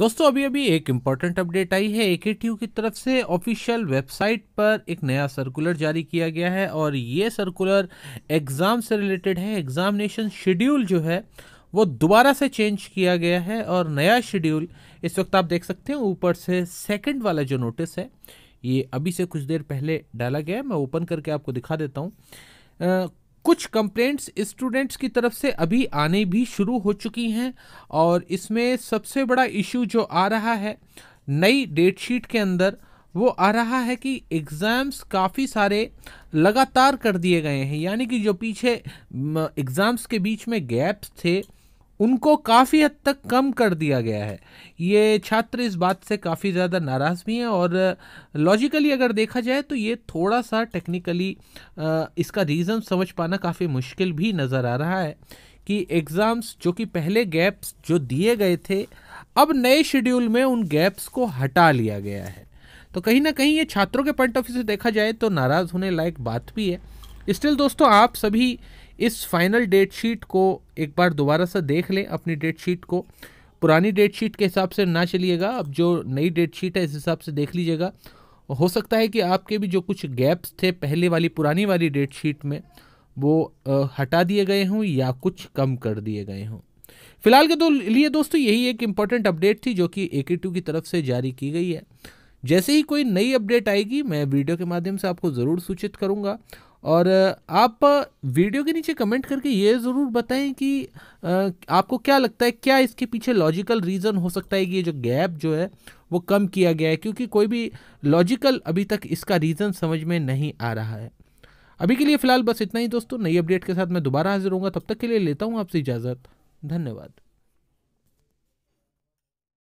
दोस्तों अभी अभी एक इम्पॉर्टेंट अपडेट आई है ए की तरफ से ऑफिशियल वेबसाइट पर एक नया सर्कुलर जारी किया गया है और ये सर्कुलर एग्ज़ाम से रिलेटेड है एग्ज़ामिनेशन शेड्यूल जो है वो दोबारा से चेंज किया गया है और नया शेड्यूल इस वक्त आप देख सकते हैं ऊपर से सेकंड वाला जो नोटिस है ये अभी से कुछ देर पहले डाला गया है मैं ओपन करके आपको दिखा देता हूँ कुछ कंप्लेंट्स स्टूडेंट्स की तरफ से अभी आने भी शुरू हो चुकी हैं और इसमें सबसे बड़ा इशू जो आ रहा है नई डेट शीट के अंदर वो आ रहा है कि एग्ज़ाम्स काफ़ी सारे लगातार कर दिए गए हैं यानी कि जो पीछे एग्ज़ाम्स के बीच में गैप्स थे उनको काफ़ी हद तक कम कर दिया गया है ये छात्र इस बात से काफ़ी ज़्यादा नाराज़ भी हैं और लॉजिकली अगर देखा जाए तो ये थोड़ा सा टेक्निकली इसका रीज़न समझ पाना काफ़ी मुश्किल भी नज़र आ रहा है कि एग्ज़ाम्स जो कि पहले गैप्स जो दिए गए थे अब नए शेड्यूल में उन गैप्स को हटा लिया गया है तो कहीं ना कहीं ये छात्रों के पॉइंट ऑफ व्यू से देखा जाए तो नाराज़ होने लायक बात भी है स्टिल दोस्तों आप सभी इस फाइनल डेट शीट को एक बार दोबारा से देख लें अपनी डेट शीट को पुरानी डेट शीट के हिसाब से ना चलिएगा अब जो नई डेट शीट है इस हिसाब से देख लीजिएगा हो सकता है कि आपके भी जो कुछ गैप्स थे पहले वाली पुरानी वाली डेट शीट में वो हटा दिए गए हों या कुछ कम कर दिए गए हों फिलहाल के तो लिए दोस्तों यही एक इम्पॉर्टेंट अपडेट थी जो कि ए की तरफ से जारी की गई है जैसे ही कोई नई अपडेट आएगी मैं वीडियो के माध्यम से आपको ज़रूर सूचित करूँगा और आप वीडियो के नीचे कमेंट करके ये ज़रूर बताएं कि आपको क्या लगता है क्या इसके पीछे लॉजिकल रीज़न हो सकता है कि ये जो गैप जो है वो कम किया गया है क्योंकि कोई भी लॉजिकल अभी तक इसका रीज़न समझ में नहीं आ रहा है अभी के लिए फ़िलहाल बस इतना ही दोस्तों नई अपडेट के साथ मैं दोबारा हाजिर हूँ तब तक के लिए लेता हूँ आपसे इजाज़त धन्यवाद